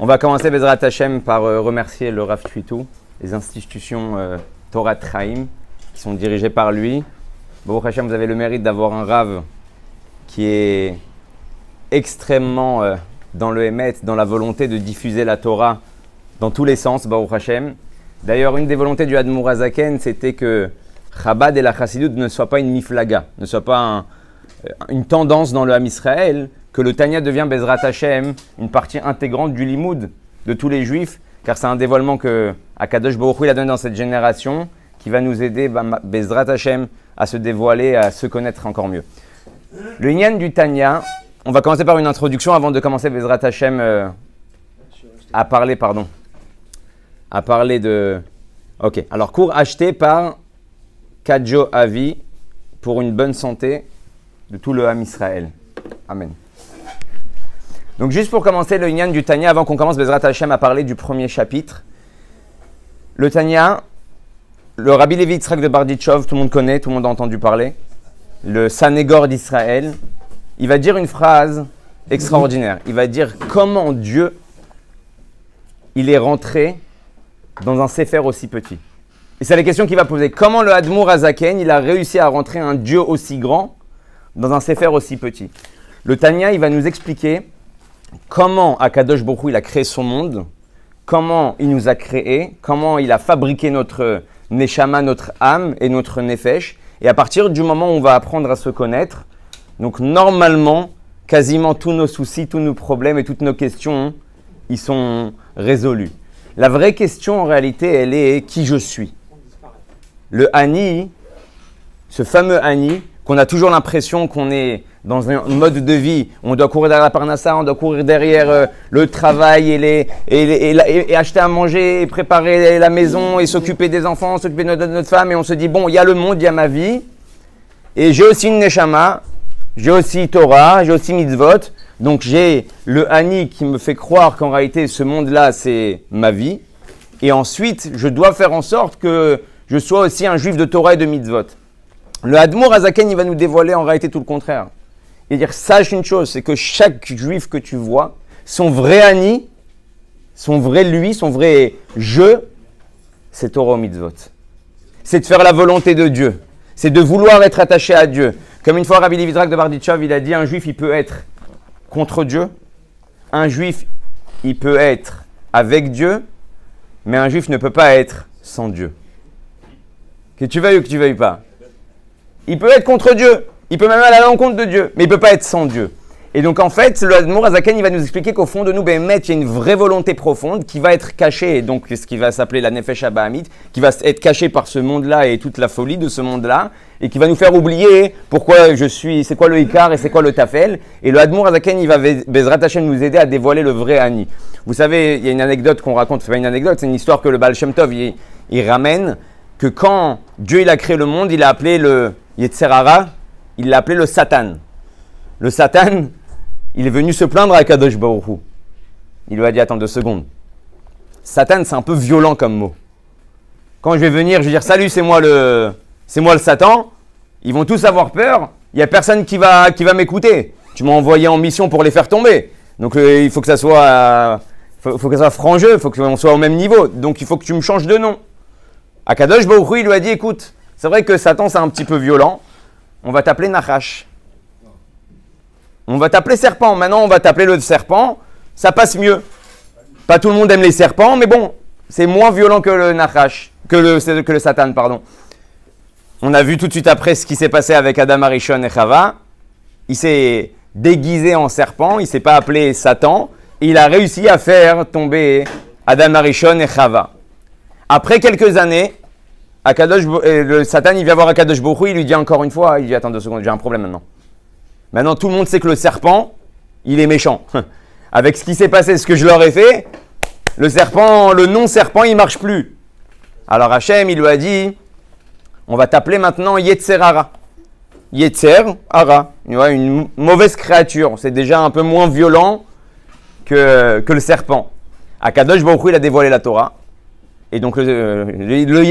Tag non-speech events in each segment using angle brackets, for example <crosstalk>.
On va commencer, Bezrat Hashem, par euh, remercier le Rav Tuitou, les institutions euh, Torah Traim, qui sont dirigées par lui. Baruch Hashem, vous avez le mérite d'avoir un Rav qui est extrêmement euh, dans le Hémet, dans la volonté de diffuser la Torah dans tous les sens, Baruch Hashem. D'ailleurs, une des volontés du Admour c'était que Chabad et la Chassidut ne soient pas une miflaga, ne soient pas un, euh, une tendance dans le Ham Israël que le Tanya devient Bezrat Hashem, une partie intégrante du Limoud de tous les Juifs, car c'est un dévoilement que Akadosh Baruch Hu a donné dans cette génération qui va nous aider, bah, Bezrat Hashem, à se dévoiler, à se connaître encore mieux. Le Yen du Tanya, on va commencer par une introduction avant de commencer Bezrat Hashem euh, à parler, pardon, à parler de... Ok, alors cours acheté par Kajo Avi pour une bonne santé de tout le Ham Israël. Amen. Donc juste pour commencer le Inyan du Tania, avant qu'on commence Bezrat Hashem à parler du premier chapitre, le Tania, le Rabbi Levi Yitzhak de Barditchov, tout le monde connaît, tout le monde a entendu parler, le Sanégor d'Israël, il va dire une phrase extraordinaire. Il va dire comment Dieu, il est rentré dans un Sefer aussi petit. Et c'est la question qu'il va poser. Comment le Hadmour Azaken, il a réussi à rentrer un Dieu aussi grand dans un Sefer aussi petit. Le Tania, il va nous expliquer comment Akadosh Bokhu, il a créé son monde, comment il nous a créés, comment il a fabriqué notre Nechama, notre âme et notre Nefesh. Et à partir du moment où on va apprendre à se connaître, donc normalement, quasiment tous nos soucis, tous nos problèmes et toutes nos questions, ils sont résolus. La vraie question en réalité, elle est qui je suis. Le Ani, ce fameux Ani, qu'on a toujours l'impression qu'on est dans un mode de vie. On doit courir derrière la parnassa, on doit courir derrière euh, le travail et, les, acheter à manger, et préparer la maison, et s'occuper des enfants, s'occuper de notre, femme. Et on se dit, bon, il y a le monde, il y a ma vie. Et j'ai aussi une neshama, j'ai aussi Torah, j'ai aussi mitzvot. Donc j'ai le Hani qui me fait croire qu'en réalité, ce monde-là, c'est ma vie. Et ensuite, je dois faire en sorte que je sois aussi un juif de Torah et de mitzvot. Le Hadmour Azaken, il va nous dévoiler en réalité tout le contraire. Il va dire sache une chose, c'est que chaque juif que tu vois, son vrai Ani, son vrai lui, son vrai je, c'est Torah mitzvot. C'est de faire la volonté de Dieu. C'est de vouloir être attaché à Dieu. Comme une fois Rabbi Lividrak de Barditchov, il a dit un juif, il peut être contre Dieu. Un juif, il peut être avec Dieu. Mais un juif ne peut pas être sans Dieu. Que tu veuilles ou que tu veuilles pas. Il peut être contre Dieu. Il peut même aller à l'encontre de Dieu. Mais il ne peut pas être sans Dieu. Et donc, en fait, le Admour Azaken, il va nous expliquer qu'au fond de nous, ben, il y a une vraie volonté profonde qui va être cachée, et donc ce qui va s'appeler la Nefesh Abahamit, qui va être cachée par ce monde-là et toute la folie de ce monde-là, et qui va nous faire oublier pourquoi je suis, c'est quoi le Icar et c'est quoi le Tafel. Et le Admour Azaken, il va, Bezrat nous aider à dévoiler le vrai Ani. Vous savez, il y a une anecdote qu'on raconte, c'est pas une anecdote, c'est une histoire que le Baal Shem il, il ramène que quand Dieu, il a créé le monde, il a appelé le, Yetzerara, il l'appelait le Satan. Le Satan, il est venu se plaindre à Kadosh Baruch Il lui a dit Attends deux secondes. Satan, c'est un peu violent comme mot. Quand je vais venir, je vais dire Salut, c'est moi le, c'est moi le Satan. Ils vont tous avoir peur. Il n'y a personne qui va, qui va m'écouter. Tu m'as envoyé en mission pour les faire tomber. Donc euh, il faut que ça soit, faut, que soit faut faut qu'on soit au même niveau. Donc il faut que tu me changes de nom. Akadosh Baruch Hu, il lui a dit Écoute, c'est vrai que Satan, c'est un petit peu violent. On va t'appeler Nachash. On va t'appeler serpent. Maintenant, on va t'appeler le serpent. Ça passe mieux. Pas tout le monde aime les serpents, mais bon, c'est moins violent que le que le, Satan, pardon. On a vu tout de suite après ce qui s'est passé avec Adam Arishon et Chava. Il s'est déguisé en serpent, il s'est pas appelé Satan. il a réussi à faire tomber Adam Arishon et Chava. Après quelques années, le Satan, il vient voir Akadosh Bohu, il lui dit encore une fois, il dit attends deux secondes, j'ai un problème maintenant. Maintenant, tout le monde sait que le serpent, il est méchant. <laughs> Avec ce qui s'est passé, ce que je leur ai fait, le serpent, le non-serpent, il marche plus. Alors Hachem, il lui a dit, on va t'appeler maintenant Yetzerara. Yetzer, Ara, une mauvaise créature. C'est déjà un peu moins violent que, que le serpent. Akadosh Baruch il a dévoilé la Torah. Et donc euh, le, le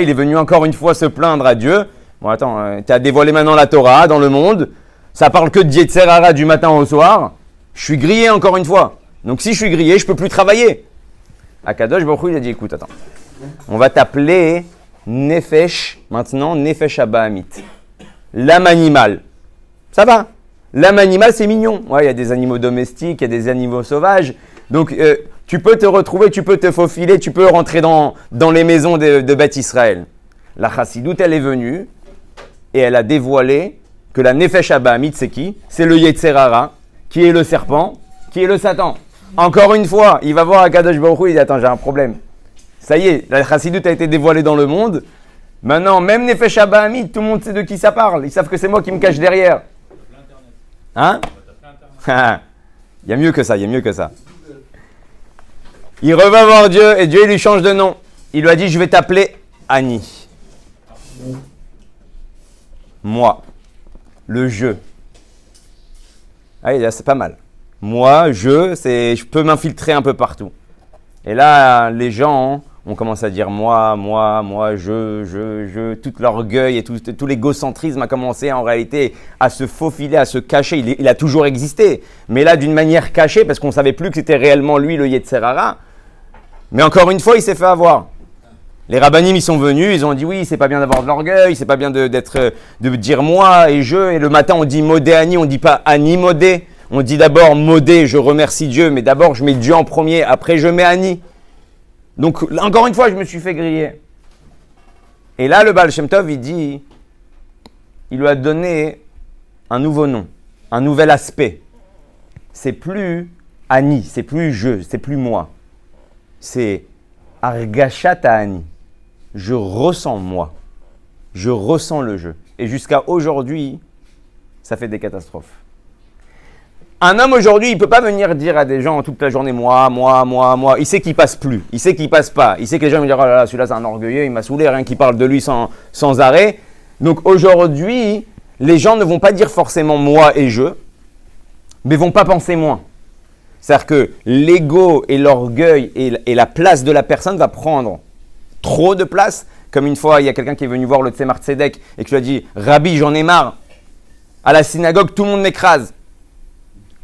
il est venu encore une fois se plaindre à Dieu. Bon, attends, euh, tu as dévoilé maintenant la Torah dans le monde. Ça parle que de Yetzerara du matin au soir. Je suis grillé encore une fois. Donc si je suis grillé, je peux plus travailler. Akadosh Baruch il a dit écoute, attends, on va t'appeler Nefesh, maintenant Nefesh Abahamit. L'âme animale. Ça va. L'âme animale, c'est mignon. Il y a des animaux domestiques, il y a des animaux sauvages. Donc, euh, tu peux te retrouver, tu peux te faufiler, tu peux rentrer dans, dans les maisons de, de Beth Israël. La chassidoute, elle est venue et elle a dévoilé que la Nefesh Abahamit, c'est qui C'est le Yetzerara, qui est le serpent, qui est le Satan. Encore une fois, il va voir à Baruch il dit Attends, j'ai un problème. Ça y est, la chassidoute a été dévoilée dans le monde. Maintenant, même Nefesh Abahamit, tout le monde sait de qui ça parle. Ils savent que c'est moi qui me cache derrière. Hein <laughs> Il y a mieux que ça, il y a mieux que ça. Il revient voir Dieu et Dieu lui change de nom. Il lui a dit, je vais t'appeler Annie. Moi, le jeu. Allez, ah c'est pas mal. Moi, je, c'est, je peux m'infiltrer un peu partout. Et là, les gens ont commencé à dire moi, moi, moi, je, je, je. Tout l'orgueil et tout, l'égocentrisme a commencé en réalité à se faufiler, à se cacher. Il, a toujours existé, mais là d'une manière cachée parce qu'on ne savait plus que c'était réellement lui le Yetzerara. Mais encore une fois, il s'est fait avoir. Les rabbinim, ils sont venus, ils ont dit oui, c'est pas bien d'avoir de l'orgueil, c'est pas bien de, d'être, euh, de dire moi et je. Et le matin, on dit modé Annie, on dit pas Annie modé. On dit d'abord modé, je remercie Dieu, mais d'abord je mets Dieu en premier, après je mets Annie. Donc, encore une fois, je me suis fait griller. Et là, le Baal Shem il dit il lui a donné un nouveau nom, un nouvel aspect. C'est plus Annie, c'est plus je, c'est plus moi c'est Argashatani. Je ressens moi. Je ressens le jeu. Et jusqu'à aujourd'hui, ça fait des catastrophes. Un homme aujourd'hui, il ne peut pas venir dire à des gens toute la journée moi, moi, moi, moi. Il sait qu'il passe plus, il sait qu'il passe pas. Il sait que les gens vont dire oh là là, celui-là c'est un orgueilleux, il m'a saoulé, rien qui parle de lui sans, sans arrêt. Donc aujourd'hui, les gens ne vont pas dire forcément moi et je, mais vont pas penser moins. C'est-à-dire que l'ego et l'orgueil et, la place de la personne va prendre trop de place. Comme une fois, il y a quelqu'un qui est venu voir le Tzemar Tzedek et qui lui a dit Rabbi, j'en ai marre. À la synagogue, tout le monde m'écrase.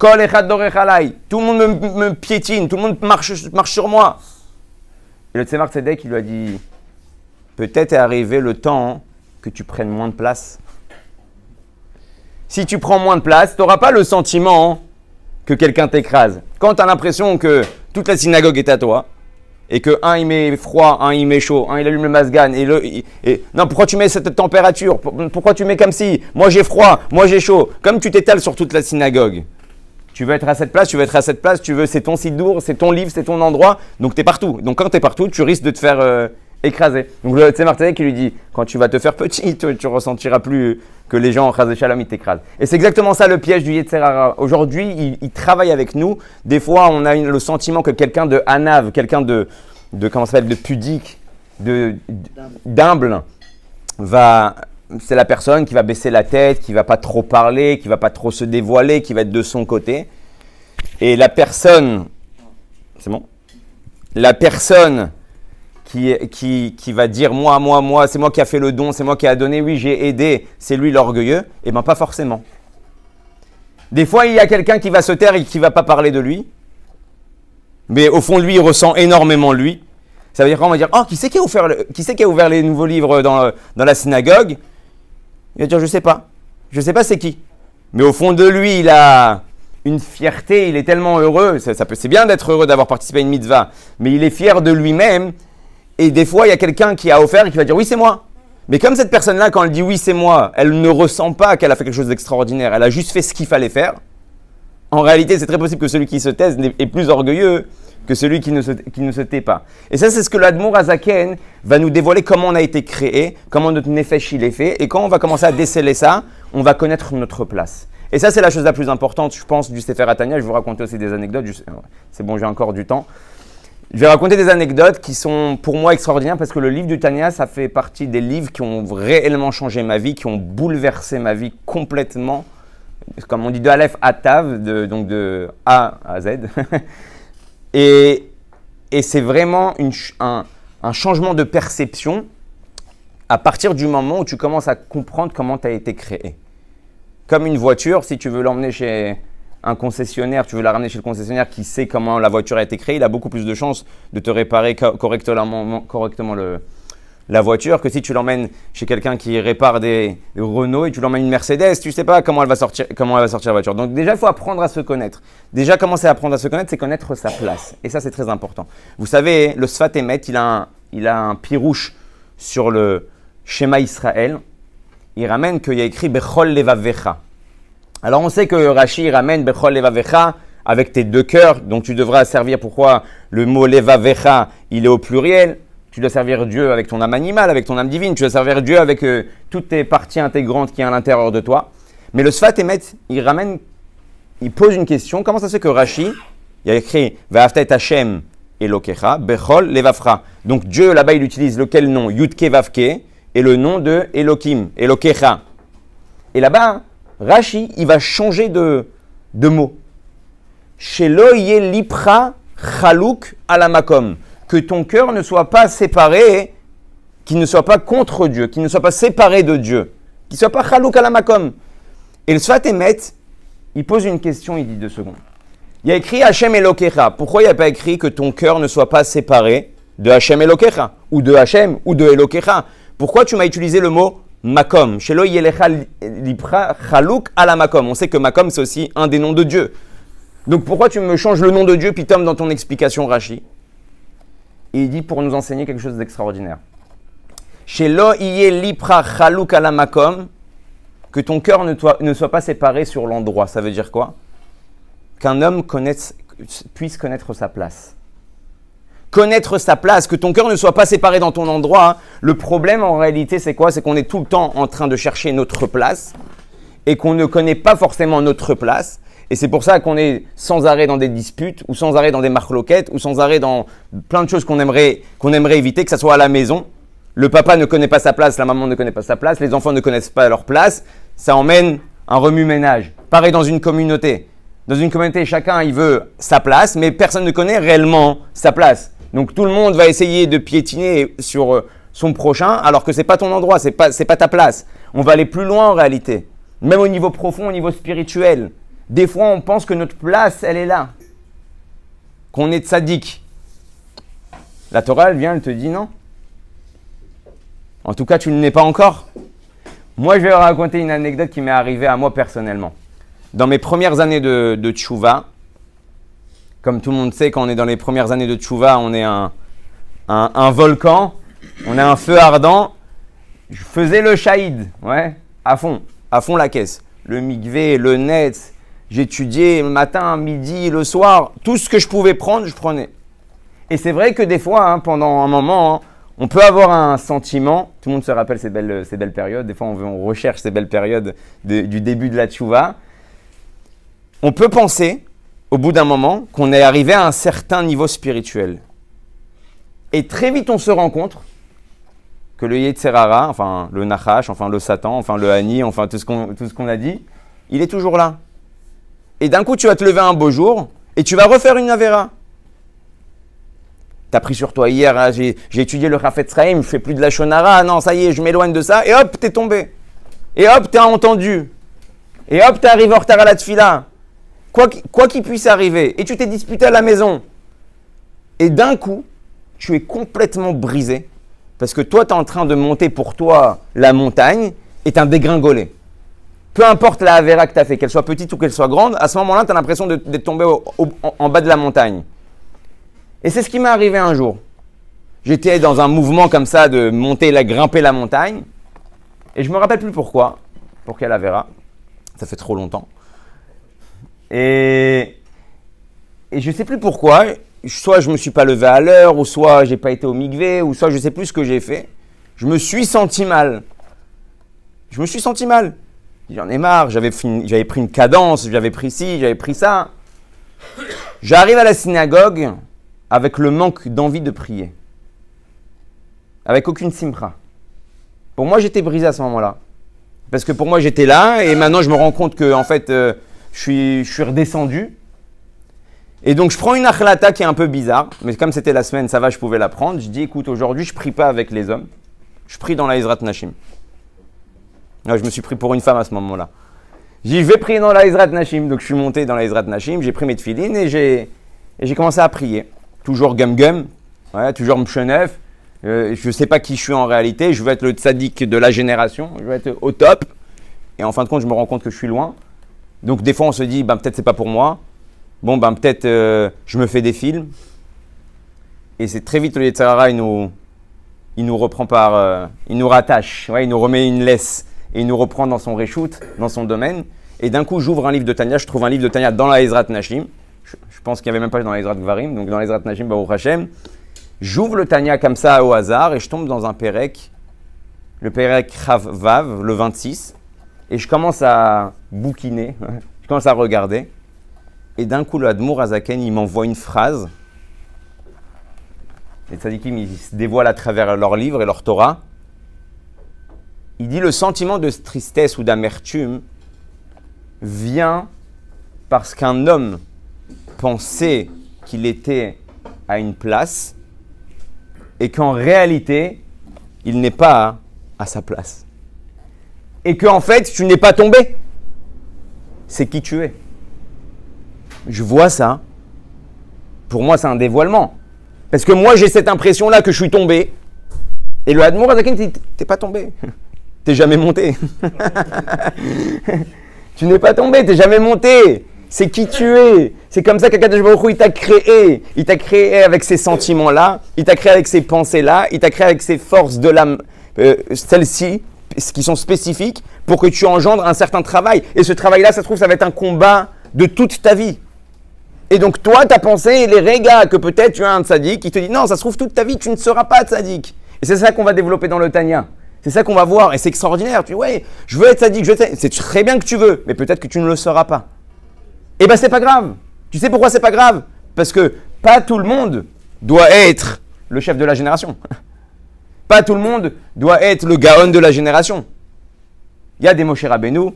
Tout le monde me, piétine, tout le monde marche, sur moi. Et le Tzemar Tzedek, il lui a dit Peut-être est arrivé le temps que tu prennes moins de place. Si tu prends moins de place, tu n'auras pas le sentiment que quelqu'un t'écrase, quand tu as l'impression que toute la synagogue est à toi, et que un il met froid, un il met chaud, un il allume le masgan, et le. non, pourquoi tu mets cette température Pourquoi tu mets comme si Moi j'ai froid, moi j'ai chaud. Comme tu t'étales sur toute la synagogue, tu veux être à cette place, tu veux être à cette place, tu veux, c'est ton site c'est ton livre, c'est ton endroit, donc tu es partout. Donc quand tu es partout, tu risques de te faire euh, écrasé. Donc c'est Martinet qui lui dit quand tu vas te faire petit, tu, ne ressentiras plus que les gens en de Shalom ils t'écrasent. Et c'est exactement ça le piège du Yetzerara. Aujourd'hui, il, travaille avec nous. Des fois, on a le sentiment que quelqu'un de Hanav, quelqu'un de, comment de pudique, de d'humble va c'est la personne qui va baisser la tête, qui va pas trop parler, qui va pas trop se dévoiler, qui va être de son côté. Et la personne, c'est bon La personne qui, va dire moi, moi, moi, c'est moi qui a fait le don, c'est moi qui a donné, oui, j'ai aidé, c'est lui l'orgueilleux, et eh bien pas forcément. Des fois, il y a quelqu'un qui va se taire et qui ne va pas parler de lui, mais au fond, de lui, il ressent énormément lui. Ça veut dire on va dire, oh, qui c'est qui, qui, qui, a ouvert les nouveaux livres dans, dans la synagogue Il va dire, je sais pas. Je sais pas c'est qui. Mais au fond de lui, il a une fierté, il est tellement heureux. Ça, ça c'est bien d'être heureux d'avoir participé à une mitzvah, mais il est fier de lui-même et des fois, il y a quelqu'un qui a offert et qui va dire oui, c'est moi. Mais comme cette personne-là, quand elle dit oui, c'est moi, elle ne ressent pas qu'elle a fait quelque chose d'extraordinaire, elle a juste fait ce qu'il fallait faire. En réalité, c'est très possible que celui qui se taise est plus orgueilleux que celui qui ne se, tait pas. Et ça, c'est ce que l'Admour Azaken va nous dévoiler comment on a été créé, comment notre nefesh il est fait. Et quand on va commencer à déceler ça, on va connaître notre place. Et ça, c'est la chose la plus importante, je pense, du Sefer Atania. Je vous raconter aussi des anecdotes. C'est bon, j'ai encore du temps. Je vais raconter des anecdotes qui sont pour moi extraordinaires parce que le livre du Tania, ça fait partie des livres qui ont réellement changé ma vie, qui ont bouleversé ma vie complètement. Comme on dit de Aleph à Tav, donc de A à Z. <laughs> et, c'est vraiment un, un changement de perception à partir du moment où tu commences à comprendre comment tu as été créé. Comme une voiture, si tu veux l'emmener chez un concessionnaire, tu veux la ramener chez le concessionnaire qui sait comment la voiture a été créée, il a beaucoup plus de chances de te réparer correctement, la voiture que si tu l'emmènes chez quelqu'un qui répare des, Renault et tu l'emmènes une Mercedes, tu ne sais pas comment elle, va sortir, comment elle va sortir la voiture. Donc déjà, il faut apprendre à se connaître. Déjà, commencer à apprendre à se connaître, c'est connaître sa place. Et ça, c'est très important. Vous savez, le Sfat Emet, il a un, il pirouche sur le schéma Israël. Il ramène qu'il y a écrit Bechol Levavecha. Alors on sait que Rashi ramène Bechol Levavecha avec tes deux cœurs, donc tu devras servir. Pourquoi le mot Levavecha, il est au pluriel Tu dois servir Dieu avec ton âme animale, avec ton âme divine. Tu dois servir Dieu avec euh, toutes tes parties intégrantes qui sont à l'intérieur de toi. Mais le Sfat Emet, il ramène, il pose une question. Comment ça se fait que Rashi, il a écrit V'aftet Hashem Elokecha, Bechol Levafra. Donc Dieu, là-bas, il utilise lequel nom Yudke Vavke et le nom de Elokim Elokecha. Et là-bas, Rashi, il va changer de, de mot. Shelo lipra chalouk alamakom. Que ton cœur ne soit pas séparé, qu'il ne soit pas contre Dieu, qu'il ne soit pas séparé de Dieu, qu'il ne soit pas chalouk alamakom. Et le Sfatemet, il pose une question, il dit deux secondes. Il a écrit Hachem Elokecha. Pourquoi il n'y a pas écrit que ton cœur ne soit pas séparé de Hachem Elokecha Ou de Hachem Ou de Elokecha Pourquoi tu m'as utilisé le mot Makom. On sait que Makom, c'est aussi un des noms de Dieu. Donc pourquoi tu me changes le nom de Dieu, Pitom, dans ton explication, Rashi il dit pour nous enseigner quelque chose d'extraordinaire. Lipra ala Que ton cœur ne, soit pas séparé sur l'endroit. Ça veut dire quoi Qu'un homme puisse connaître sa place connaître sa place, que ton cœur ne soit pas séparé dans ton endroit. Hein. Le problème en réalité, c'est quoi C'est qu'on est tout le temps en train de chercher notre place et qu'on ne connaît pas forcément notre place. Et c'est pour ça qu'on est sans arrêt dans des disputes ou sans arrêt dans des marloquettes ou sans arrêt dans plein de choses qu'on aimerait, qu'on aimerait éviter, que ce soit à la maison. Le papa ne connaît pas sa place, la maman ne connaît pas sa place, les enfants ne connaissent pas leur place. Ça emmène un remue-ménage. Pareil dans une communauté. Dans une communauté, chacun il veut sa place, mais personne ne connaît réellement sa place. Donc tout le monde va essayer de piétiner sur euh, son prochain, alors que ce n'est pas ton endroit, c'est pas pas ta place. On va aller plus loin en réalité, même au niveau profond, au niveau spirituel. Des fois, on pense que notre place, elle est là, qu'on est sadique. La Torah, elle vient, elle te dit non. En tout cas, tu ne l'es pas encore. Moi, je vais raconter une anecdote qui m'est arrivée à moi personnellement. Dans mes premières années de, de Tchouva, comme tout le monde sait, quand on est dans les premières années de Tchouva, on est un, un, volcan, on a un feu ardent. Je faisais le shahid, ouais, à fond, à fond la caisse. Le migvé, le net, j'étudiais le matin, midi, le soir, tout ce que je pouvais prendre, je prenais. Et c'est vrai que des fois, hein, pendant un moment, hein, on peut avoir un sentiment, tout le monde se rappelle ces belles, ces belles périodes, des fois on, on recherche ces belles périodes du début de la tchouva. On peut penser au bout d'un moment, qu'on est arrivé à un certain niveau spirituel. Et très vite, on se rend compte que le Yetzerara, enfin le Nachash, enfin le Satan, enfin le Hani, enfin tout ce qu'on a dit, il est toujours là. Et d'un coup, tu vas te lever un beau jour et tu vas refaire une Avera. T'as pris sur toi hier, hein, j'ai étudié le Rafet je je fais plus de la Shonara, non, ça y est, je m'éloigne de ça, et hop, t'es tombé. Et hop, as entendu. Et hop, t'es arrivé en retard à la Tfila quoi qu'il puisse arriver, et tu t'es disputé à la maison, et d'un coup, tu es complètement brisé, parce que toi, tu es en train de monter pour toi la montagne, et tu es un dégringolé. Peu importe la avéra que tu as fait, qu'elle soit petite ou qu'elle soit grande, à ce moment-là, tu as l'impression d'être tombé en, bas de la montagne. Et c'est ce qui m'est arrivé un jour. J'étais dans un mouvement comme ça de monter, la, grimper la montagne. Et je me rappelle plus pourquoi, pour quelle avéra. Ça fait trop longtemps. Et, je ne sais plus pourquoi. Soit je ne me suis pas levé à l'heure, ou soit n'ai pas été au migvé, ou soit je ne sais plus ce que j'ai fait. Je me suis senti mal. Je me suis senti mal. J'en ai marre, j'avais, j'avais pris une cadence, j'avais pris ci, j'avais pris ça. J'arrive à la synagogue avec le manque d'envie de prier. Avec aucune simra. Pour moi, j'étais brisé à ce moment-là. Parce que pour moi, j'étais là et maintenant, je me rends compte que, en fait, euh, je suis, je suis redescendu. Et donc, je prends une akhlata qui est un peu bizarre, mais comme c'était la semaine, ça va, je pouvais la prendre. Je dis, écoute, aujourd'hui, je prie pas avec les hommes. Je prie dans la Izrat Nashim. je me suis pris pour une femme à ce moment-là. J'y vais prier dans la Izrat Nashim. Donc, je suis monté dans la israt Nashim, j'ai pris mes tefilines et j'ai, j'ai commencé à prier. Toujours gum gum, ouais, toujours mchenef. Euh, je ne sais pas qui je suis en réalité. Je veux être le tzaddik de la génération. Je veux être au top. Et en fin de compte, je me rends compte que je suis loin. Donc des fois on se dit, ben, peut-être c'est pas pour moi, bon ben peut-être euh, je me fais des films. Et c'est très vite le Yetzirara, il nous, il nous reprend par, euh, il nous rattache, il nous remet une laisse et il nous reprend dans son reshoot, dans son domaine. Et d'un coup j'ouvre un livre de Tania, je trouve un livre de Tania dans la Ezrat Nashim. Je, pense qu'il y avait même pas dans la Ezrat Gvarim, donc dans la Ezrat Nashim, Baruch Hashem. J'ouvre le Tania comme ça au hasard et je tombe dans un Perek, le Perek vav le 26. Et je commence à, bouquiner. Je commence à regarder. Et d'un coup, le Admour Azaken, il m'envoie une phrase. Les tzadikim, ils se dévoilent à travers leurs livres et leur Torah. Il dit le sentiment de tristesse ou d'amertume vient parce qu'un homme pensait qu'il était à une place et qu'en réalité, il n'est pas à sa place. Et qu'en fait, tu n'es pas tombé c'est qui tu es. Je vois ça. Pour moi, c'est un dévoilement. Parce que moi, j'ai cette impression-là que je suis tombé. Et le Hadmour Azaken dit T'es pas tombé. <laughs> T'es jamais monté. <laughs> tu n'es pas tombé, t'es jamais monté. C'est qui tu es. C'est comme ça qu'Akadosh Baruch il t'a créé. Il t'a créé avec ces sentiments-là. Il t'a créé avec ses pensées-là. Il t'a créé avec ses forces de l'âme, euh, celle-ci qui sont spécifiques pour que tu engendres un certain travail. Et ce travail-là, ça se trouve, ça va être un combat de toute ta vie. Et donc toi, ta pensée, les régats que peut-être tu as un sadique qui te dit non, ça se trouve toute ta vie, tu ne seras pas sadique. Et c'est ça qu'on va développer dans le Tania. C'est ça qu'on va voir et c'est extraordinaire. Tu dis ouais, je veux être sadique, je veux c'est très bien que tu veux, mais peut-être que tu ne le seras pas. Et eh ben c'est pas grave. Tu sais pourquoi c'est pas grave Parce que pas tout le monde doit être le chef de la génération. <laughs> Pas tout le monde doit être le Gaon de la génération. Il y a des Moshe Rabbeinu,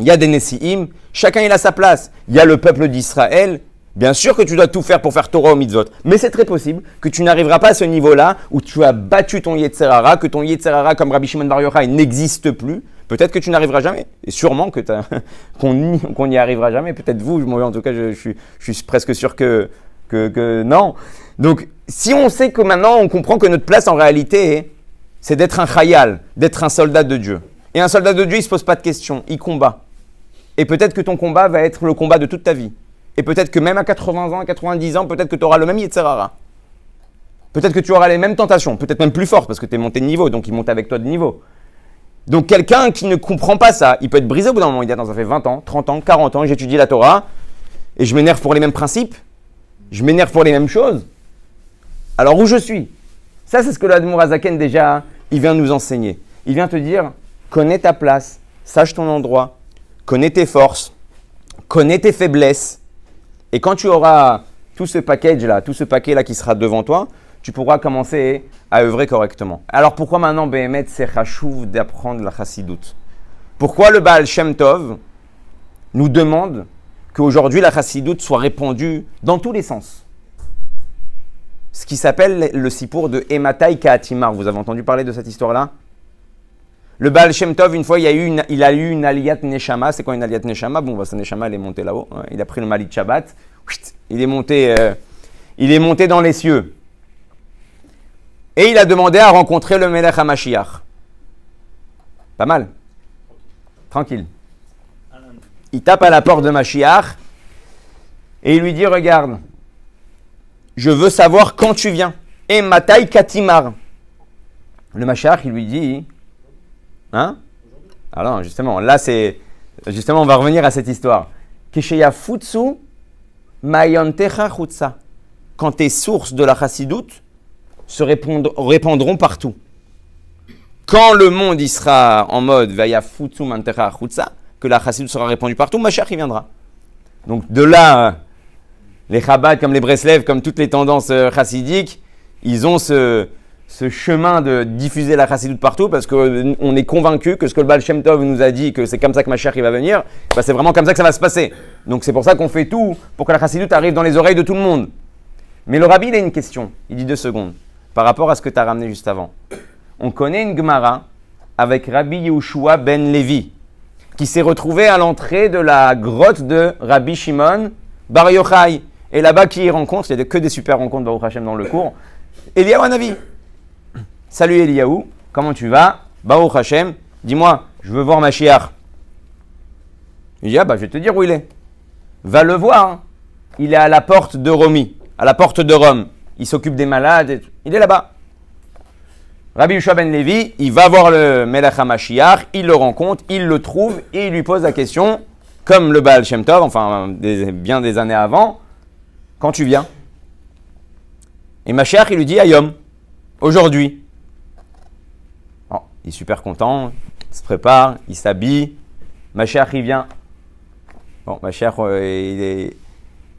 il y a des Nessiim, chacun il a sa place. Il y a le peuple d'Israël. Bien sûr que tu dois tout faire pour faire Torah au mitzvot, mais c'est très possible que tu n'arriveras pas à ce niveau-là où tu as battu ton Yetzerara, que ton Yetzerara, comme Rabbi Shimon Bar Yochai, n'existe plus. Peut-être que tu n'arriveras jamais, et sûrement que <laughs> qu'on n'y arrivera jamais. Peut-être vous, en tout cas, je suis presque sûr que que, non. Donc, si on sait que maintenant, on comprend que notre place en réalité, c'est d'être un khayal, d'être un soldat de Dieu. Et un soldat de Dieu, il se pose pas de questions, il combat. Et peut-être que ton combat va être le combat de toute ta vie. Et peut-être que même à 80 ans, à 90 ans, peut-être que tu auras le même Yetzerara. Peut-être que tu auras les mêmes tentations, peut-être même plus fortes parce que tu es monté de niveau, donc il monte avec toi de niveau. Donc quelqu'un qui ne comprend pas ça, il peut être brisé au bout d'un moment. Il dit Attends, ça fait 20 ans, 30 ans, 40 ans, j'étudie la Torah et je m'énerve pour les mêmes principes je m'énerve pour les mêmes choses, alors où je suis Ça, c'est ce que l'Admour Azaken, déjà, il vient nous enseigner. Il vient te dire connais ta place, sache ton endroit, connais tes forces, connais tes faiblesses. Et quand tu auras tout ce package-là, tout ce paquet-là qui sera devant toi, tu pourras commencer à œuvrer correctement. Alors pourquoi maintenant, Behemet, c'est Rachouf d'apprendre la chassidoute Pourquoi le Baal Shem Tov nous demande qu'aujourd'hui la chassidoute soit répandue dans tous les sens. Ce qui s'appelle le sipour de Ematai Kaatimar. Vous avez entendu parler de cette histoire-là Le Baal Shem Tov, une fois, il, y a eu une, il a eu une aliyat Neshama. C'est quoi une aliyat Neshama Bon, bah, sa Neshama, est montée là-haut. Hein. Il a pris le Mali Il est monté, euh, il est monté dans les cieux. Et il a demandé à rencontrer le Melech HaMashiach. Pas mal. Tranquille il tape à la porte de Mashiach et il lui dit Regarde, je veux savoir quand tu viens. Et Matai Katimar. Le Mashiach, il lui dit Hein Alors, justement, là, c'est. Justement, on va revenir à cette histoire. Futsu Chutsa. Quand tes sources de la chassidoute se répandront partout. Quand le monde y sera en mode Vaya Futsu Mantecha Chutsa, que la chassidut sera répandue partout, Machach, il viendra. Donc de là, les Chabad, comme les Breslev, comme toutes les tendances euh, chassidiques, ils ont ce, chemin de diffuser la chassidut partout parce qu'on euh, est convaincu que ce que le Baal Shem nous a dit, que c'est comme ça que Machach il va venir, bah, c'est vraiment comme ça que ça va se passer. Donc c'est pour ça qu'on fait tout pour que la chassidut arrive dans les oreilles de tout le monde. Mais le rabbi, il a une question. Il dit deux secondes par rapport à ce que tu as ramené juste avant. On connaît une Gemara avec Rabbi Yehoshua ben Levi qui s'est retrouvé à l'entrée de la grotte de Rabbi Shimon Bar Yochai. Et là-bas, qui y rencontre Il n'y a que des super rencontres, Baruch Hashem, dans le cours. Eliyahu Hanavi. Salut Eliyahu, comment tu vas Baruch Hashem, dis-moi, je veux voir machiar Il dit, ah bah, je vais te dire où il est. Va le voir. Hein. Il est à la porte de Romi, à la porte de Rome. Il s'occupe des malades. Il est là-bas. Rabbi Yushua ben Levi, il va voir le Melech HaMashiach, il le rencontre, il le trouve et il lui pose la question, comme le Baal Shem Tov, enfin des, bien des années avant, quand tu viens Et Mashiach, il lui dit Ayom, aujourd'hui. Bon, il est super content, il se prépare, il s'habille. Mashiach, il vient. Bon, Mashiach, euh, il, est,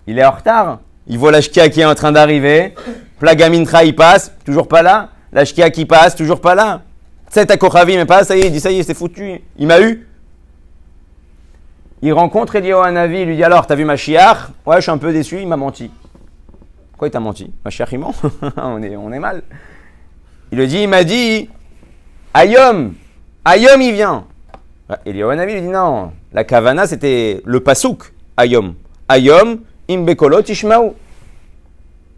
il est en retard. Il voit l'Ashkia qui est en train d'arriver. Plagamintra, il passe, toujours pas là. La L'ashkia qui passe, toujours pas là. C'est à Kochavi, mais pas, ça y est, il dit ça y est, c'est foutu. Il m'a eu. Il rencontre Elio il lui dit alors, t'as vu ma Ouais, je suis un peu déçu, il m'a menti. Quoi, il t'a menti Ma il ment <laughs> on, est, mal. Il lui dit, il m'a dit, Ayom, Ayom, il vient. Bah, Elio Hanavi lui dit non, la kavana c'était le pasouk, Ayom. Ayom, imbekolo, tishmaou.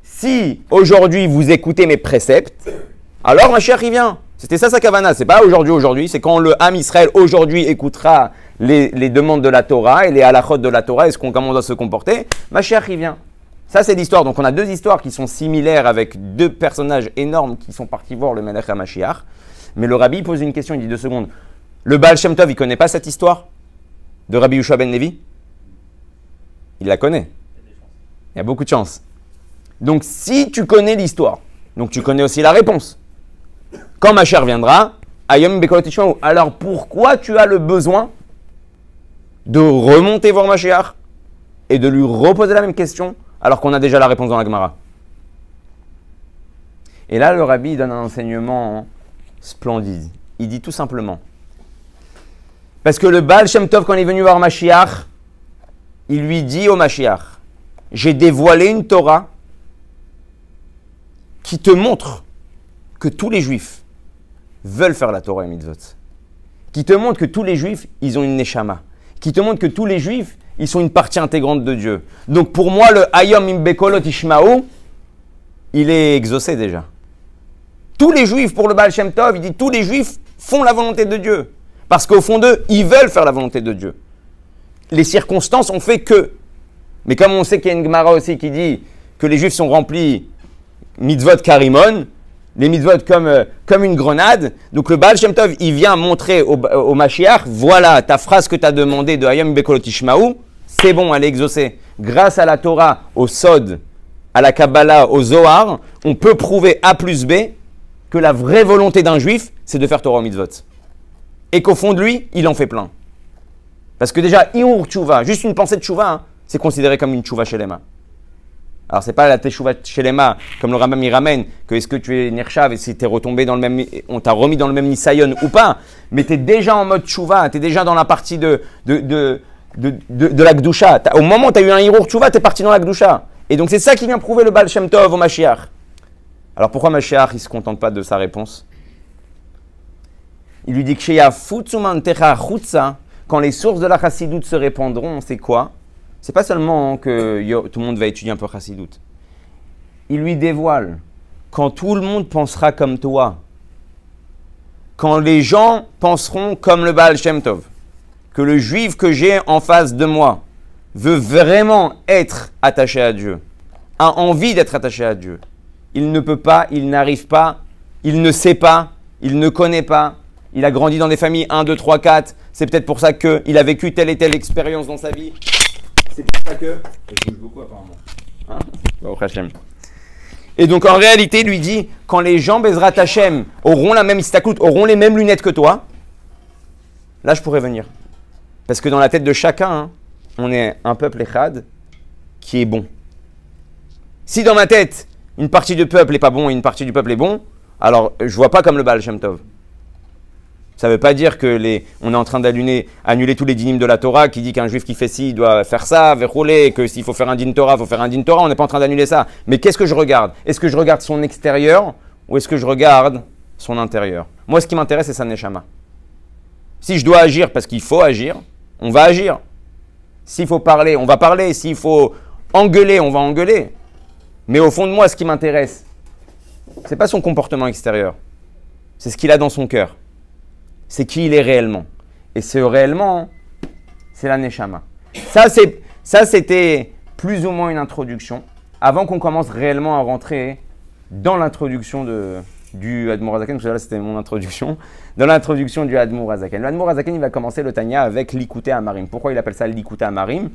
Si aujourd'hui vous écoutez mes préceptes, alors Mashiach, il vient. C'était ça sa kavana. C'est pas aujourd'hui, aujourd'hui. C'est quand le Ham Israël aujourd'hui écoutera les, demandes de la Torah et les halachot de la Torah et ce qu'on commence à se comporter. Mashiach, il vient. Ça, c'est l'histoire. Donc, on a deux histoires qui sont similaires avec deux personnages énormes qui sont partis voir le Melech HaMashiach. Mais le rabbi pose une question, il dit deux secondes. Le Baal Shem Tov, il connaît pas cette histoire de Rabbi Yushua Ben Levi Il la connaît. Il y a beaucoup de chance. Donc, si tu connais l'histoire, donc tu connais aussi la réponse. Quand ma viendra, Ayom alors pourquoi tu as le besoin de remonter voir Machiach et de lui reposer la même question alors qu'on a déjà la réponse dans la Gemara Et là, le rabbi donne un enseignement splendide. Il dit tout simplement parce que le Baal Shem Tov, quand il est venu voir Mashiach, il lui dit au Mashiach J'ai dévoilé une Torah qui te montre que tous les Juifs veulent faire la Torah et Mitzvot. Qui te montre que tous les juifs, ils ont une Neshama. Qui te montre que tous les juifs, ils sont une partie intégrante de Dieu. Donc pour moi, le Hayom Imbekolot Ishmao, il est exaucé déjà. Tous les juifs, pour le Baal Shem Tov, il dit tous les juifs font la volonté de Dieu. Parce qu'au fond d'eux, ils veulent faire la volonté de Dieu. Les circonstances ont fait que. Mais comme on sait qu'il y a une Gemara aussi qui dit que les juifs sont remplis mitzvot karimon, les mitzvot comme, euh, comme une grenade. Donc le Baal Shem Tov, il vient montrer au, au Mashiach, voilà ta phrase que tu as demandé de Hayom Bekolot c'est bon, elle est exaucée. Grâce à la Torah, au Sod, à la Kabbalah, au Zohar, on peut prouver A plus B que la vraie volonté d'un juif, c'est de faire Torah mitzvot. Et qu'au fond de lui, il en fait plein. Parce que déjà, Iur Tshuva, juste une pensée de chouva hein, c'est considéré comme une Tshuva Shelema. Alors c'est pas la teshuvah shelema, comme le Rambam y ramène, que est-ce que tu es nirshav et si tu es retombé dans le même, on t'a remis dans le même nisayon ou pas, mais tu es déjà en mode tshuva, es déjà dans la partie de, de, la gdusha. Au moment où as eu un hirour tshuva, es parti dans la gdusha. Et donc c'est ça qui vient prouver le Baal Shem Tov au Mashiach. Alors pourquoi Mashiach, il se contente pas de sa réponse Il lui dit que quand les sources de la chassidoute se répandront, c'est quoi c'est pas seulement que tout le monde va étudier un peu doute. Il lui dévoile quand tout le monde pensera comme toi, quand les gens penseront comme le Baal Shem Tov, que le juif que j'ai en face de moi veut vraiment être attaché à Dieu, a envie d'être attaché à Dieu, il ne peut pas, il n'arrive pas, il ne sait pas, il ne connaît pas, il a grandi dans des familles 1, 2, 3, 4, c'est peut-être pour ça qu'il a vécu telle et telle expérience dans sa vie, c'est pour ça que apparemment. Hein et donc en réalité, lui dit, quand les gens Bezrat Hachem auront la même istakout, auront les mêmes lunettes que toi, là je pourrais venir. Parce que dans la tête de chacun, hein, on est un peuple Echad qui est bon. Si dans ma tête, une partie du peuple n'est pas bon et une partie du peuple est bon, alors je vois pas comme le bal, Shem Tov. Ça ne veut pas dire que on est en train d'annuler tous les dynimes de la Torah qui dit qu'un juif qui fait ci doit faire ça, verrouler, que s'il faut faire un din Torah, il faut faire un din Torah. On n'est pas en train d'annuler ça. Mais qu'est-ce que je regarde Est-ce que je regarde son extérieur ou est-ce que je regarde son intérieur Moi, ce qui m'intéresse, c'est sa neshama. Si je dois agir parce qu'il faut agir, on va agir. S'il faut parler, on va parler. S'il faut engueuler, on va engueuler. Mais au fond de moi, ce qui m'intéresse, ce n'est pas son comportement extérieur, c'est ce qu'il a dans son cœur c'est qui il est réellement. Et ce réellement, c'est la Neshama. Ça, c'était plus ou moins une introduction. Avant qu'on commence réellement à rentrer dans l'introduction du Admour Azaken, parce que là c'était mon introduction, <laughs> dans l'introduction du Admour Azaken. Le Azaken, il va commencer le Tanya avec l'Ikuté Amarim. Pourquoi il appelle ça l'Ikuta Amarim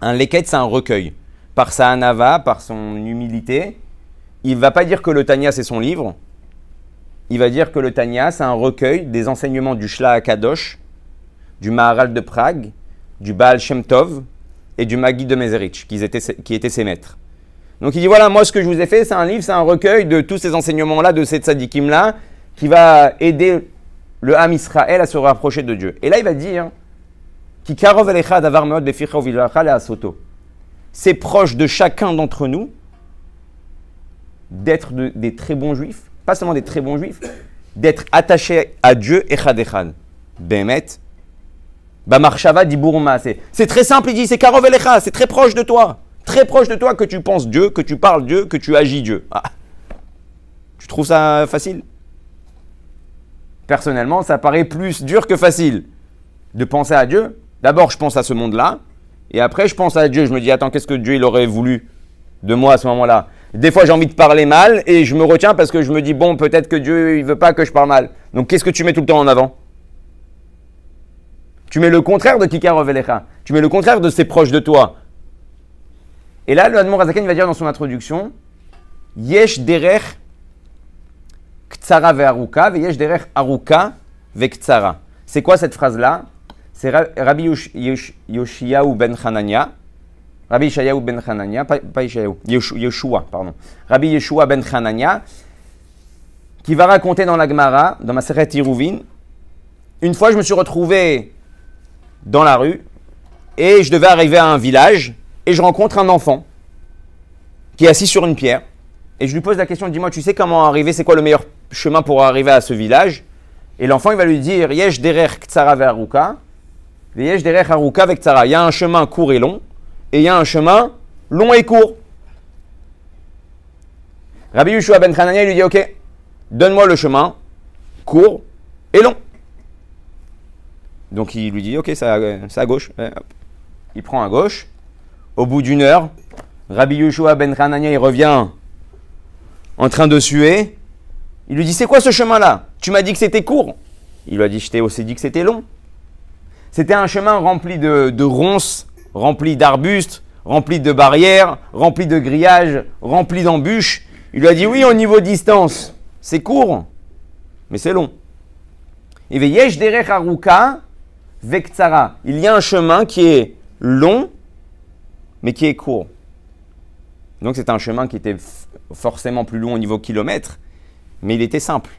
Un leket, c'est un recueil. Par sa anava, par son humilité, il va pas dire que le Tanya c'est son livre, il va dire que le Tania, c'est un recueil des enseignements du Shla Akadosh, du Maharal de Prague, du Baal Shem Tov et du Magui de Mezerich, qui étaient, ses maîtres. Donc il dit voilà, moi ce que je vous ai fait, c'est un livre, c'est un recueil de tous ces enseignements-là, de ces tzadikim-là, qui va aider le Ham Israël à se rapprocher de Dieu. Et là, il va dire qui C'est proche de chacun d'entre nous d'être des très bons juifs pas seulement des très bons juifs, d'être attaché à Dieu et Chadechan. Bemet. Bamarshava dit C'est très simple, il dit c'est Karovelecha, c'est très proche de toi. Très proche de toi que tu penses Dieu, que tu parles Dieu, que tu agis Dieu. Ah. Tu trouves ça facile Personnellement, ça paraît plus dur que facile de penser à Dieu. D'abord, je pense à ce monde-là. Et après, je pense à Dieu. Je me dis, attends, qu'est-ce que Dieu il aurait voulu de moi à ce moment-là des fois, j'ai envie de parler mal et je me retiens parce que je me dis, bon, peut-être que Dieu, il veut pas que je parle mal. Donc, qu'est-ce que tu mets tout le temps en avant Tu mets le contraire de Kikar Ovelecha. Tu mets le contraire de ses proches de toi. Et là, le Admon Razaken va dire dans son introduction, Yesh derech ktsara ve aruka, yesh aruka ve C'est quoi cette phrase-là C'est Rabbi ou ben Hanania Rabbi ben pas, Yeshua, pardon. ben Hanania, qui va raconter dans la Gemara, dans ma Seret une fois je me suis retrouvé dans la rue et je devais arriver à un village et je rencontre un enfant qui est assis sur une pierre et je lui pose la question, dis-moi, tu sais comment arriver, c'est quoi le meilleur chemin pour arriver à ce village Et l'enfant, il va lui dire, Yesh derer ktsara Yesh derer Il y a un chemin court et long, et il y a un chemin long et court. Rabbi Yushua ben Hanania lui dit Ok, donne-moi le chemin court et long. Donc il lui dit Ok, c'est à gauche. il prend à gauche. Au bout d'une heure, Rabbi Yushua ben Hanania il revient en train de suer. Il lui dit C'est quoi ce chemin-là Tu m'as dit que c'était court. Il lui a dit Je t'ai aussi dit que c'était long. C'était un chemin rempli de ronces rempli d'arbustes, rempli de barrières, rempli de grillages, rempli d'embûches. Il lui a dit oui, au niveau distance, c'est court, mais c'est long. Il y a un chemin qui est long, mais qui est court. Donc c'est un chemin qui était forcément plus long au niveau kilomètre, mais il était simple.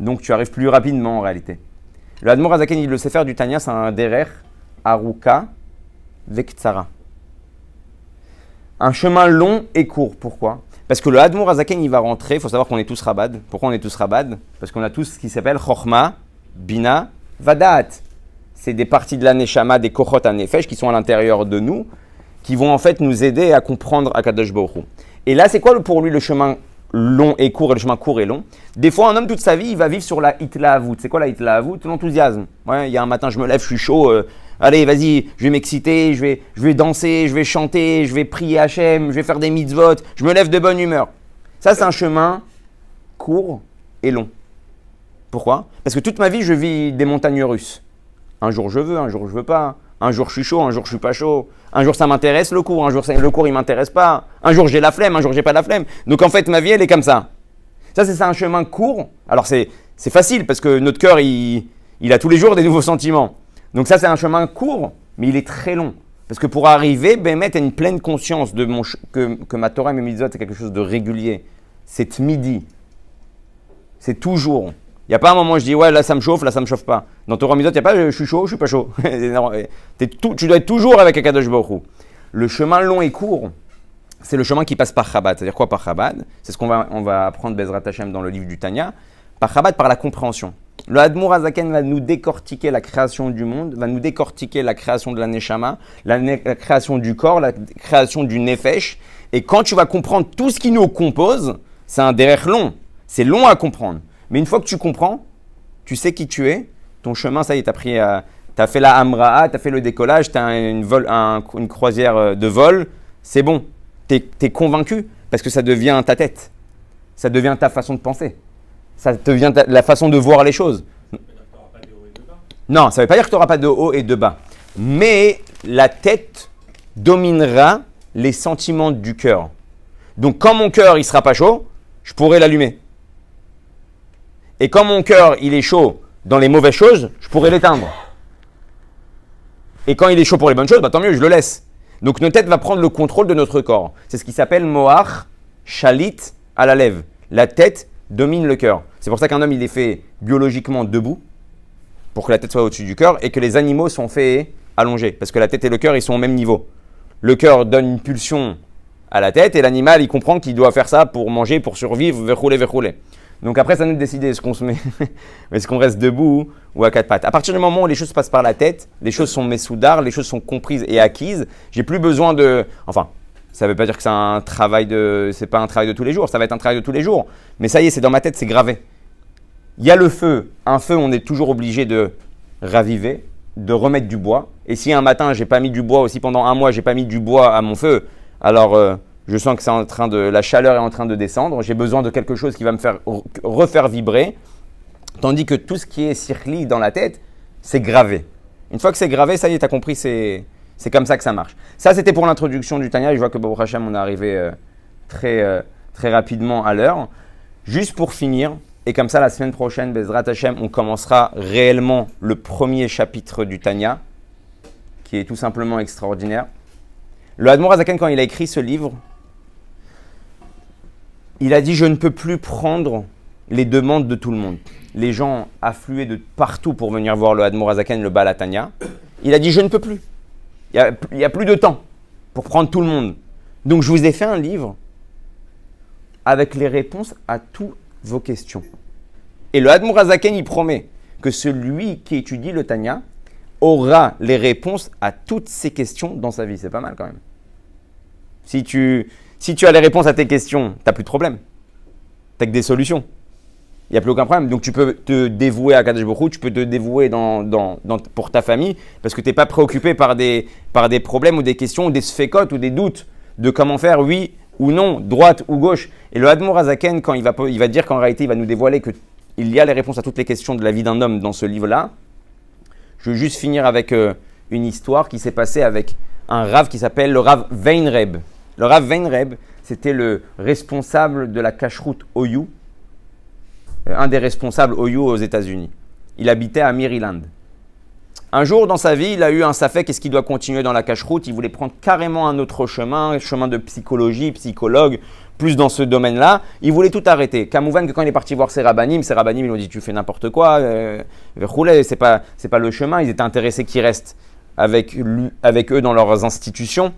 Donc tu arrives plus rapidement en réalité. Le Admor Azaken, il le sait faire du Tanias c'est un derer, Aruka, un chemin long et court. Pourquoi Parce que le Hadmour Azaken, il va rentrer. Il faut savoir qu'on est tous Rabad. Pourquoi on est tous Rabad Parce qu'on a tous ce qui s'appelle Chorma, Bina, Vadat. C'est des parties de la des Kochot à qui sont à l'intérieur de nous, qui vont en fait nous aider à comprendre Akadosh Baruch Et là, c'est quoi pour lui le chemin long et court et le chemin court et long. Des fois, un homme toute sa vie, il va vivre sur la voûte. C'est quoi la voûte L'enthousiasme. il y a un matin, je me lève, je suis chaud. Euh, allez, vas-y, je vais m'exciter, je vais, je vais danser, je vais chanter, je vais prier Hachem, je vais faire des mitzvot, je me lève de bonne humeur. Ça, c'est un chemin court et long. Pourquoi Parce que toute ma vie, je vis des montagnes russes. Un jour je veux, un jour je veux pas. Un jour je suis chaud, un jour je suis pas chaud. Un jour ça m'intéresse le cours, un jour le cours il m'intéresse pas. Un jour j'ai la flemme, un jour j'ai pas la flemme. Donc en fait ma vie elle est comme ça. Ça c'est un chemin court. Alors c'est facile parce que notre cœur il, a tous les jours des nouveaux sentiments. Donc ça c'est un chemin court, mais il est très long. Parce que pour arriver, Bémet mettre une pleine conscience de mon que, ma Torah et mes mitzvot c'est quelque chose de régulier. C'est midi. C'est toujours. Il n'y a pas un moment où je dis, ouais, là ça me chauffe, là ça me chauffe pas. Dans Torah il n'y a pas, euh, je suis chaud, je suis pas chaud. <laughs> tu dois être toujours avec Akadosh Baruch Le chemin long et court, c'est le chemin qui passe par Chabad. C'est-à-dire quoi par Chabad C'est ce qu'on va, on va apprendre Bezrat Hashem dans le livre du Tanya. Par Chabad, par la compréhension. Le Hadmour Azaken va nous décortiquer la création du monde, va nous décortiquer la création de la Neshama, la, création du corps, la création du Nefesh. Et quand tu vas comprendre tout ce qui nous compose, c'est un derrière long. C'est long à comprendre. Mais une fois que tu comprends, tu sais qui tu es, ton chemin, ça y est, tu as euh, fait la hamraha, tu as fait le décollage, tu as une, croisière euh, de vol, c'est bon. Tu es, convaincu parce que ça devient ta tête. Ça devient ta façon de penser. Ça devient la façon de voir les choses. Non, ça ne veut pas dire que tu n'auras pas de haut et de bas. Mais la tête dominera les sentiments du cœur. Donc quand mon cœur il sera pas chaud, je pourrai l'allumer. Et quand mon cœur, il est chaud dans les mauvaises choses, je pourrais l'éteindre. Et quand il est chaud pour les bonnes choses, bah, tant mieux, je le laisse. Donc notre tête va prendre le contrôle de notre corps. C'est ce qui s'appelle Moach Shalit à la lèvre. La tête domine le cœur. C'est pour ça qu'un homme, il est fait biologiquement debout, pour que la tête soit au-dessus du cœur, et que les animaux sont faits allongés, parce que la tête et le cœur, ils sont au même niveau. Le cœur donne une pulsion à la tête, et l'animal, il comprend qu'il doit faire ça pour manger, pour survivre, verrouler, verrouler. Donc après, ça nous de est-ce qu'on se <laughs> est-ce qu'on reste debout ou à quatre pattes. À partir du moment où les choses passent par la tête, les choses sont mes soudards, les choses sont comprises et acquises, j'ai plus besoin de, enfin, ça ne veut pas dire que c'est un travail de, c'est pas un travail de tous les jours, ça va être un travail de tous les jours. Mais ça y est, c'est dans ma tête, c'est gravé. Il y a le feu, un feu, on est toujours obligé de raviver, de remettre du bois. Et si un matin j'ai pas mis du bois, aussi pendant un mois j'ai pas mis du bois à mon feu, alors euh, je sens que c'est en train de, la chaleur est en train de descendre, j'ai besoin de quelque chose qui va me faire refaire vibrer. Tandis que tout ce qui est circli dans la tête, c'est gravé. Une fois que c'est gravé, ça y est, as compris, c'est, c'est comme ça que ça marche. Ça, c'était pour l'introduction du Tania. Je vois que bob Hachem, on est arrivé euh, très, euh, très rapidement à l'heure. Juste pour finir, et comme ça, la semaine prochaine, Bezrat on commencera réellement le premier chapitre du Tania, qui est tout simplement extraordinaire. Le Hadmour Azaken, quand il a écrit ce livre, il a dit Je ne peux plus prendre les demandes de tout le monde. Les gens affluaient de partout pour venir voir le Azaken, le Balatania. Il a dit Je ne peux plus. Il n'y a, plus de temps pour prendre tout le monde. Donc je vous ai fait un livre avec les réponses à toutes vos questions. Et le Azaken, il promet que celui qui étudie le Tania aura les réponses à toutes ces questions dans sa vie. C'est pas mal quand même. Si tu, si tu as les réponses à tes questions, tu n'as plus de problème. Tu que des solutions. Il n'y a plus aucun problème. Donc tu peux te dévouer à Kadesh Baruch tu peux te dévouer pour ta famille, parce que tu n'es pas préoccupé par des, problèmes ou des questions, ou des sphécotes ou des doutes de comment faire oui ou non, droite ou gauche. Et le Hadmour Azaken, quand il va, dire qu'en réalité, il va nous dévoiler qu'il y a les réponses à toutes les questions de la vie d'un homme dans ce livre-là, je veux juste finir avec euh, une histoire qui s'est passée avec un rave qui s'appelle le rave Weinreb. Le Rav Weinreb, c'était le responsable de la cache-route Oyu, euh, un des responsables Oyu aux États-Unis. Il habitait à Maryland. Un jour dans sa vie, il a eu un fait qu'est-ce qu'il doit continuer dans la cache-route Il voulait prendre carrément un autre chemin, chemin de psychologie, psychologue, plus dans ce domaine-là. Il voulait tout arrêter. Kamouven, quand il est parti voir ses rabbinim, ses rabbinim, lui ont dit Tu fais n'importe quoi, euh, c'est pas, pas le chemin. Ils étaient intéressés qu'il reste avec, avec eux dans leurs institutions.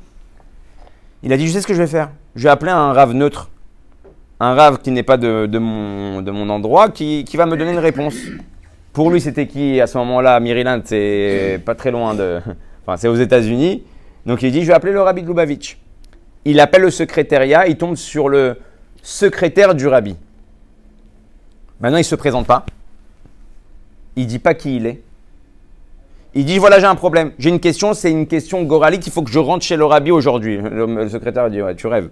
Il a dit, je sais ce que je vais faire. Je vais appeler un rave neutre. Un rave qui n'est pas de, mon, endroit, qui, va me donner une réponse. Pour lui, c'était qui à ce moment-là Maryland, c'est pas très loin de. <laughs> Enfin, c'est aux États-Unis. Donc il dit Je vais appeler le rabbi de Lubavitch. Il appelle le secrétariat, il tombe sur le secrétaire du rabbi. Maintenant, il ne se présente pas. Il dit pas qui il est. Il dit voilà, j'ai un problème, j'ai une question, c'est une question goralique, il faut que je rentre chez le rabbi aujourd'hui. Le, secrétaire dit ouais, tu rêves.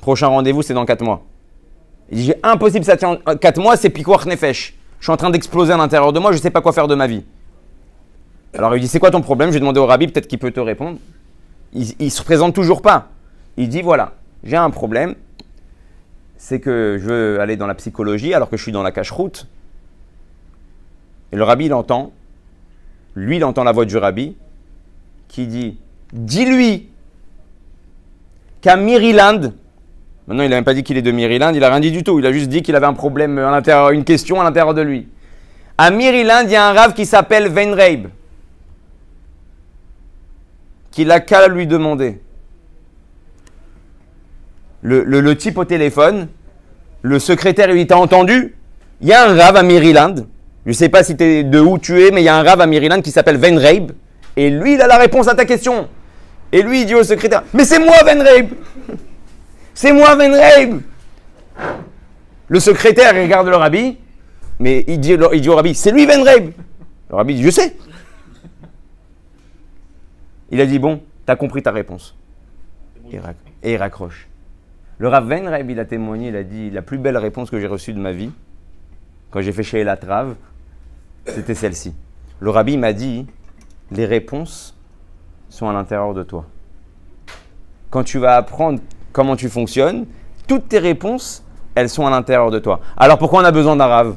Prochain rendez-vous, c'est dans 4 mois. Il dit impossible, ça tient 4 euh, mois, c'est piquoir nefesh. Je suis en train d'exploser à l'intérieur de moi, je ne sais pas quoi faire de ma vie. Alors il dit c'est quoi ton problème Je vais demander au rabbi, peut-être qu'il peut te répondre. Il, ne se présente toujours pas. Il dit voilà, j'ai un problème, c'est que je veux aller dans la psychologie alors que je suis dans la cache-route. Et le rabbi l'entend, lui, il entend la voix du rabbi qui dit Dis-lui qu'à Maryland, maintenant il n'a même pas dit qu'il est de Maryland, il n'a rien dit du tout, il a juste dit qu'il avait un problème, euh, à l'intérieur, une question à l'intérieur de lui. À Maryland, il y a un rave qui s'appelle Venreib, qu'il a qu'à lui demander. Le, le, type au téléphone, le secrétaire, il t'a entendu Il y a un rave à Maryland je ne sais pas si es de où tu es, mais il y a un rave à Maryland qui s'appelle Van Et lui, il a la réponse à ta question. Et lui, il dit au secrétaire Mais c'est moi, Van <laughs> C'est moi, Van Le secrétaire regarde le rabbi, mais il dit, au rabbi C'est lui, Van Le rabbi dit Je sais. Il a dit Bon, tu as compris ta réponse. Et, il raccroche. Le rave Van il a témoigné, il a dit La plus belle réponse que j'ai reçue de ma vie, quand j'ai fait chez La trave, c'était celle-ci. Le rabbi m'a dit, les réponses sont à l'intérieur de toi. Quand tu vas apprendre comment tu fonctionnes, toutes tes réponses, elles sont à l'intérieur de toi. Alors pourquoi on a besoin d'un rave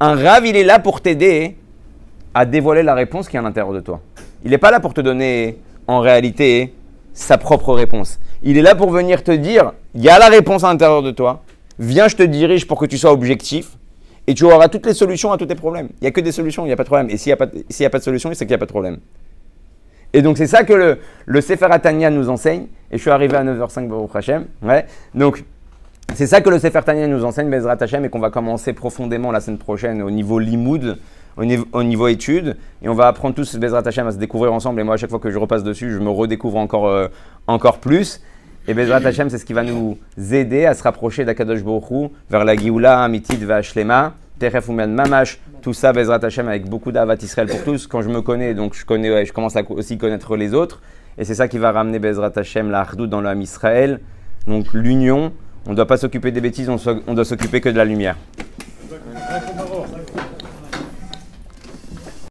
Un rave, il est là pour t'aider à dévoiler la réponse qui est à l'intérieur de toi. Il n'est pas là pour te donner en réalité sa propre réponse. Il est là pour venir te dire, il y a la réponse à l'intérieur de toi, viens, je te dirige pour que tu sois objectif, et tu auras toutes les solutions à tous tes problèmes. Il n'y a que des solutions, il n'y a pas de problème. Et s'il n'y a, a, pas de solution, c'est qu'il n'y a pas de problème. Et donc, c'est ça que le, le Sefer Atania nous enseigne. Et je suis arrivé à 9h05, Baruch Hashem. Donc, c'est ça que le Sefer Tania nous enseigne, Bezrat Hashem, et qu'on va commencer profondément la semaine prochaine au niveau limoud, au niveau, études. Et on va apprendre tous Bezrat Hashem à se découvrir ensemble. Et moi, à chaque fois que je repasse dessus, je me redécouvre encore, euh, encore plus. Et Bezrat Hashem, c'est ce qui va nous aider à se rapprocher d'Akadosh Borou vers la Gioula, Amitid, Vachlema, Teref Mamash, tout ça, Bezrat Hashem, avec beaucoup d'Avat Israël pour tous. Quand je me connais, donc je, connais, je commence à aussi connaître les autres. Et c'est ça qui va ramener Bezrat Hashem, la Hardout dans l'âme Israël. Donc l'union, on ne doit pas s'occuper des bêtises, on, on doit s'occuper que de la lumière.